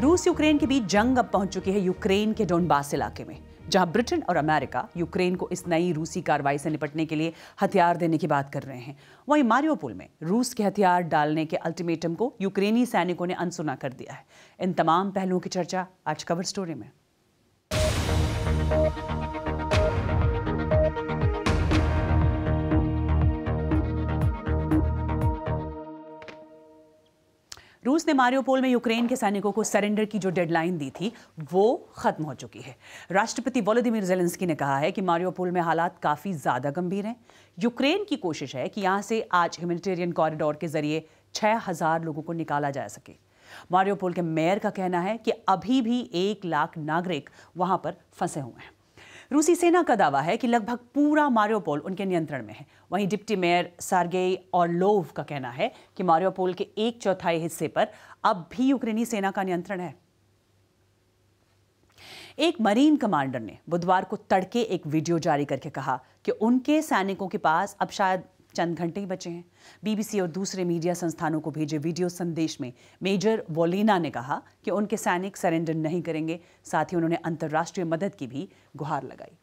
रूस यूक्रेन के बीच जंग अब पहुंच चुकी है यूक्रेन के डोनबास इलाके में जहां ब्रिटेन और अमेरिका यूक्रेन को इस नई रूसी कार्रवाई से निपटने के लिए हथियार देने की बात कर रहे हैं वहीं मारियोपुल में रूस के हथियार डालने के अल्टीमेटम को यूक्रेनी सैनिकों ने अनसुना कर दिया है इन तमाम पहलुओं की चर्चा आज कवर स्टोरी में रूस ने मारियोपोल में यूक्रेन के सैनिकों को सरेंडर की जो डेडलाइन दी थी वो खत्म हो चुकी है राष्ट्रपति वोलोदिमिर जेलेंस्की ने कहा है कि मारियोपोल में हालात काफ़ी ज़्यादा गंभीर हैं यूक्रेन की कोशिश है कि यहां से आज ह्यूमेटेरियन कॉरिडोर के जरिए छह हज़ार लोगों को निकाला जा सके मारियोपोल के मेयर का कहना है कि अभी भी एक लाख नागरिक वहां पर फंसे हुए हैं रूसी सेना का दावा है कि लगभग पूरा मारियोपोल उनके नियंत्रण में है वहीं डिप्टी मेयर सार्गेई और लोव का कहना है कि मारियोपोल के एक चौथाई हिस्से पर अब भी यूक्रेनी सेना का नियंत्रण है एक मरीन कमांडर ने बुधवार को तड़के एक वीडियो जारी करके कहा कि उनके सैनिकों के पास अब शायद चंद घंटे ही बचे हैं बीबीसी और दूसरे मीडिया संस्थानों को भेजे वीडियो संदेश में मेजर वोलिना ने कहा कि उनके सैनिक सरेंडर नहीं करेंगे साथ ही उन्होंने अंतर्राष्ट्रीय मदद की भी गुहार लगाई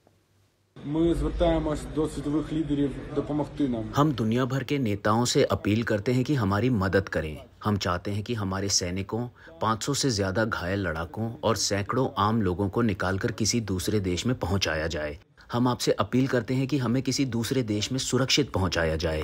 हम दुनिया भर के नेताओं से अपील करते हैं कि हमारी मदद करें हम चाहते हैं कि हमारे सैनिकों 500 से ज़्यादा घायल लड़ाकों और सैकड़ों आम लोगों को निकालकर किसी दूसरे देश में पहुंचाया जाए हम आपसे अपील करते हैं कि हमें किसी दूसरे देश में सुरक्षित पहुंचाया जाए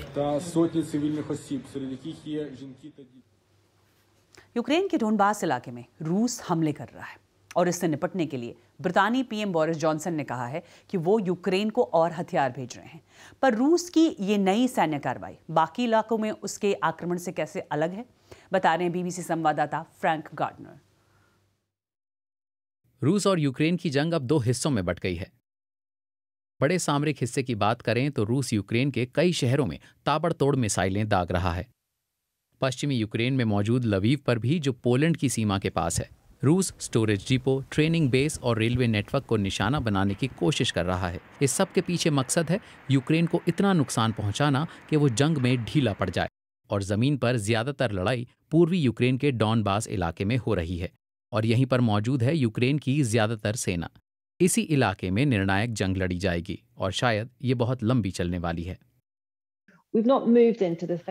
यूक्रेन के डोनबास इलाके में रूस हमले कर रहा है और इससे निपटने के लिए ब्रितानी पीएम बोरिस जॉनसन ने कहा है कि वो यूक्रेन को और हथियार भेज रहे हैं पर रूस की ये नई सैन्य कार्रवाई बाकी इलाकों में उसके आक्रमण से कैसे अलग है बता रहे हैं बीबीसी संवाददाता फ्रैंक गार्डनर रूस और यूक्रेन की जंग अब दो हिस्सों में बट गई है बड़े सामरिक हिस्से की बात करें तो रूस यूक्रेन के कई शहरों में ताबड़तोड़ मिसाइलें दाग रहा है पश्चिमी यूक्रेन में मौजूद लवीव पर भी जो पोलैंड की सीमा के पास है रूस स्टोरेज डिपो ट्रेनिंग बेस और रेलवे नेटवर्क को निशाना बनाने की कोशिश कर रहा है इस सब के पीछे मकसद है यूक्रेन को इतना नुकसान पहुंचाना कि वो जंग में ढीला पड़ जाए और ज़मीन पर ज़्यादातर लड़ाई पूर्वी यूक्रेन के डॉनबास इलाके में हो रही है और यहीं पर मौजूद है यूक्रेन की ज़्यादातर सेना इसी इलाके में निर्णायक जंग लड़ी जाएगी और शायद ये बहुत लंबी चलने वाली है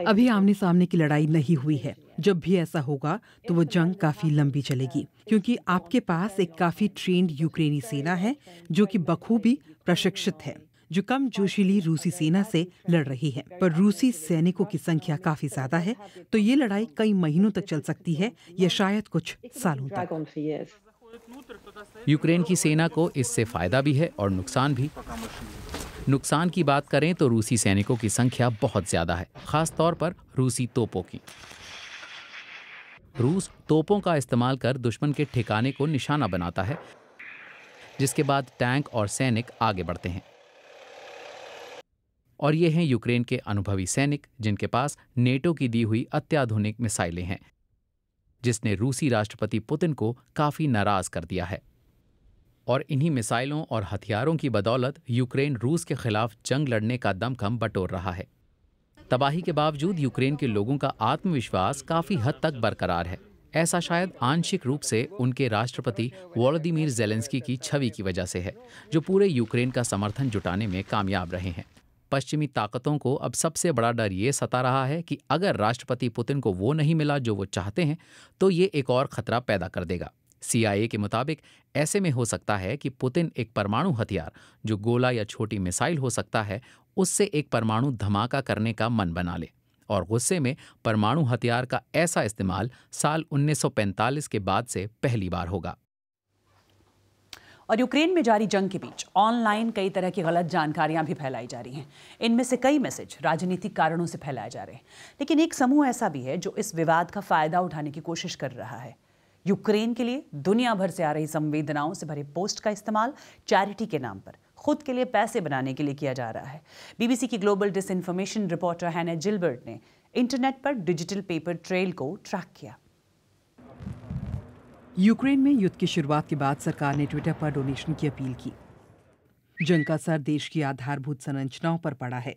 अभी आमने सामने की लड़ाई नहीं हुई है जब भी ऐसा होगा तो वो जंग काफी लंबी चलेगी क्योंकि आपके पास एक काफी ट्रेंड यूक्रेनी सेना है जो कि बखूबी प्रशिक्षित है जो कम जोशीली रूसी सेना से लड़ रही है पर रूसी सैनिकों की संख्या काफी ज्यादा है तो ये लड़ाई कई महीनों तक चल सकती है या शायद कुछ सालों तक यूक्रेन की सेना को इससे फायदा भी है और नुकसान भी नुकसान की बात करें तो रूसी सैनिकों की संख्या बहुत ज्यादा है खास तौर पर रूसी तोपों की रूस तोपों का इस्तेमाल कर दुश्मन के ठिकाने को निशाना बनाता है जिसके बाद टैंक और सैनिक आगे बढ़ते हैं और ये हैं यूक्रेन के अनुभवी सैनिक जिनके पास नेटो की दी हुई अत्याधुनिक मिसाइलें हैं जिसने रूसी राष्ट्रपति पुतिन को काफी नाराज कर दिया है और इन्हीं मिसाइलों और हथियारों की बदौलत यूक्रेन रूस के खिलाफ जंग लड़ने का दमखम बटोर रहा है तबाही के बावजूद यूक्रेन के लोगों का आत्मविश्वास काफ़ी हद तक बरकरार है ऐसा शायद आंशिक रूप से उनके राष्ट्रपति वोलोदिमीर जेलेंस्की की छवि की वजह से है जो पूरे यूक्रेन का समर्थन जुटाने में कामयाब रहे हैं पश्चिमी ताकतों को अब सबसे बड़ा डर ये सता रहा है कि अगर राष्ट्रपति पुतिन को वो नहीं मिला जो वो चाहते हैं तो ये एक और खतरा पैदा कर देगा सीआईए के मुताबिक ऐसे में हो सकता है कि पुतिन एक परमाणु हथियार जो गोला या छोटी मिसाइल हो सकता है उससे एक परमाणु धमाका करने का मन बना ले और गुस्से में परमाणु हथियार का ऐसा इस्तेमाल साल 1945 के बाद से पहली बार होगा और यूक्रेन में जारी जंग के बीच ऑनलाइन कई तरह की गलत जानकारियां भी फैलाई जा रही हैं इनमें से कई मैसेज राजनीतिक कारणों से फैलाए जा रहे हैं लेकिन एक समूह ऐसा भी है जो इस विवाद का फायदा उठाने की कोशिश कर रहा है यूक्रेन के लिए दुनिया भर से आ रही संवेदनाओं से भरे पोस्ट का इस्तेमाल चैरिटी के नाम पर खुद के लिए पैसे बनाने के लिए किया जा रहा है बीबीसी की ग्लोबल डिस इन्फॉर्मेशन रिपोर्टर हैने जिलबर्ट ने इंटरनेट पर डिजिटल पेपर ट्रेल को ट्रैक किया यूक्रेन में युद्ध की शुरुआत के बाद सरकार ने ट्विटर पर डोनेशन की अपील की जंग का सर देश की आधारभूत संरचनाओं पर पड़ा है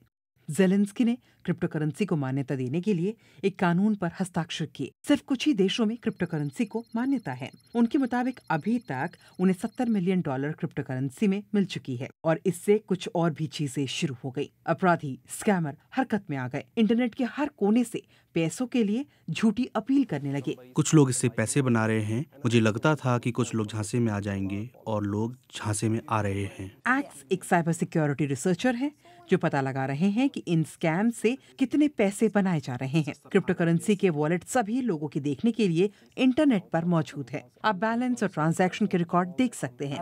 जेलेंस्की ने क्रिप्टोकरेंसी को मान्यता देने के लिए एक कानून पर हस्ताक्षर किए सिर्फ कुछ ही देशों में क्रिप्टोकरेंसी को मान्यता है उनके मुताबिक अभी तक उन्हें सत्तर मिलियन डॉलर क्रिप्टोकरेंसी में मिल चुकी है और इससे कुछ और भी चीजें शुरू हो गयी अपराधी स्कैमर हरकत में आ गए इंटरनेट के हर कोने से पैसों के लिए झूठी अपील करने लगे कुछ लोग इससे पैसे बना रहे हैं मुझे लगता था कि कुछ लोग झांसे में आ जाएंगे और लोग झांसे में आ रहे हैं एक्स एक साइबर सिक्योरिटी रिसर्चर है जो पता लगा रहे हैं कि इन स्कैम से कितने पैसे बनाए जा रहे हैं क्रिप्टो करेंसी के वॉलेट सभी लोगों के देखने के लिए इंटरनेट पर मौजूद है आप बैलेंस और ट्रांजैक्शन के रिकॉर्ड देख सकते हैं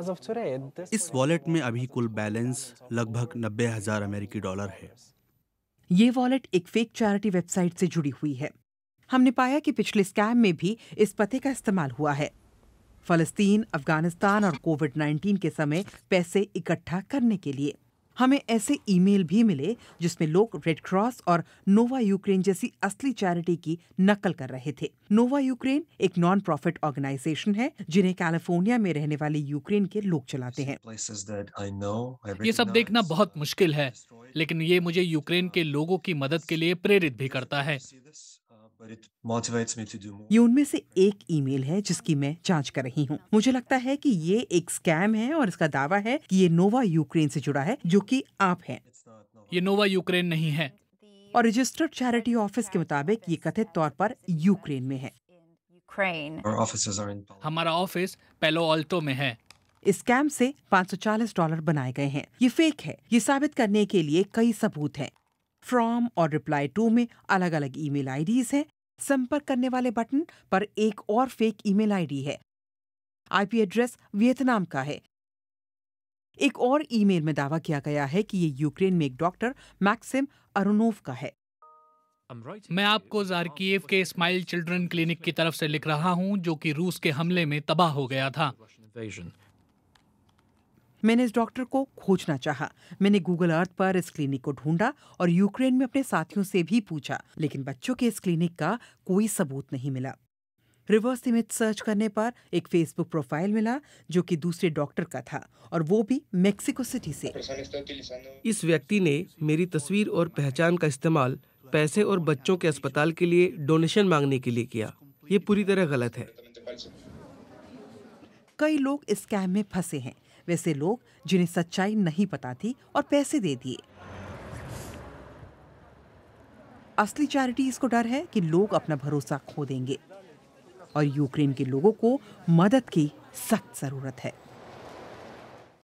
इस वॉलेट में अभी कुल बैलेंस लगभग नब्बे हजार अमेरिकी डॉलर है ये वॉलेट एक फेक चैरिटी वेबसाइट से जुड़ी हुई है हमने पाया कि पिछले स्कैम में भी इस पते का इस्तेमाल हुआ है फलस्तीन अफगानिस्तान और कोविड 19 के समय पैसे इकट्ठा करने के लिए हमें ऐसे ईमेल भी मिले जिसमें लोग रेड क्रॉस और नोवा यूक्रेन जैसी असली चैरिटी की नकल कर रहे थे नोवा यूक्रेन एक नॉन प्रॉफिट ऑर्गेनाइजेशन है जिन्हें कैलिफोर्निया में रहने वाले यूक्रेन के लोग चलाते हैं ये सब देखना बहुत मुश्किल है लेकिन ये मुझे यूक्रेन के लोगों की मदद के लिए प्रेरित भी करता है ये उनमें से एक ईमेल है जिसकी मैं जांच कर रही हूँ मुझे लगता है कि ये एक स्कैम है और इसका दावा है कि ये नोवा यूक्रेन से जुड़ा है जो कि आप हैं ये नोवा यूक्रेन नहीं है और रजिस्टर्ड चैरिटी ऑफिस के मुताबिक ये कथित तौर पर यूक्रेन में है हमारा ऑफिस पेलो ऑल्टो में है इस स्कैम से 540 डॉलर बनाए गए हैं ये फेक है ये साबित करने के लिए कई सबूत हैं फ्रॉम और रिप्लाई टू में अलग अलग ईमेल आईडीज हैं संपर्क करने वाले बटन पर एक और फेक ईमेल आईडी है आईपी एड्रेस वियतनाम का है एक और ईमेल में दावा किया गया है कि ये यूक्रेन में एक डॉक्टर मैक्सिम अरुनोव का है मैं आपको जारकीव के स्माइल चिल्ड्रन क्लिनिक की तरफ से लिख रहा हूं, जो कि रूस के हमले में तबाह हो गया था मैंने इस डॉक्टर को खोजना चाहा मैंने गूगल अर्थ पर इस क्लिनिक को ढूंढा और यूक्रेन में अपने साथियों से भी पूछा लेकिन बच्चों के इस क्लिनिक का कोई सबूत नहीं मिला रिवर्स इमेज सर्च करने पर एक फेसबुक प्रोफाइल मिला जो कि दूसरे डॉक्टर का था और वो भी मेक्सिको सिटी से इस व्यक्ति ने मेरी तस्वीर और पहचान का इस्तेमाल पैसे और बच्चों के अस्पताल के लिए डोनेशन मांगने के लिए किया ये पूरी तरह गलत है कई लोग इस स्कैम में फंसे हैं वैसे लोग जिन्हें सच्चाई नहीं पता थी और पैसे दे दिए असली चैरिटी इसको डर है कि लोग अपना भरोसा खो देंगे और यूक्रेन के लोगों को मदद की सख्त जरूरत है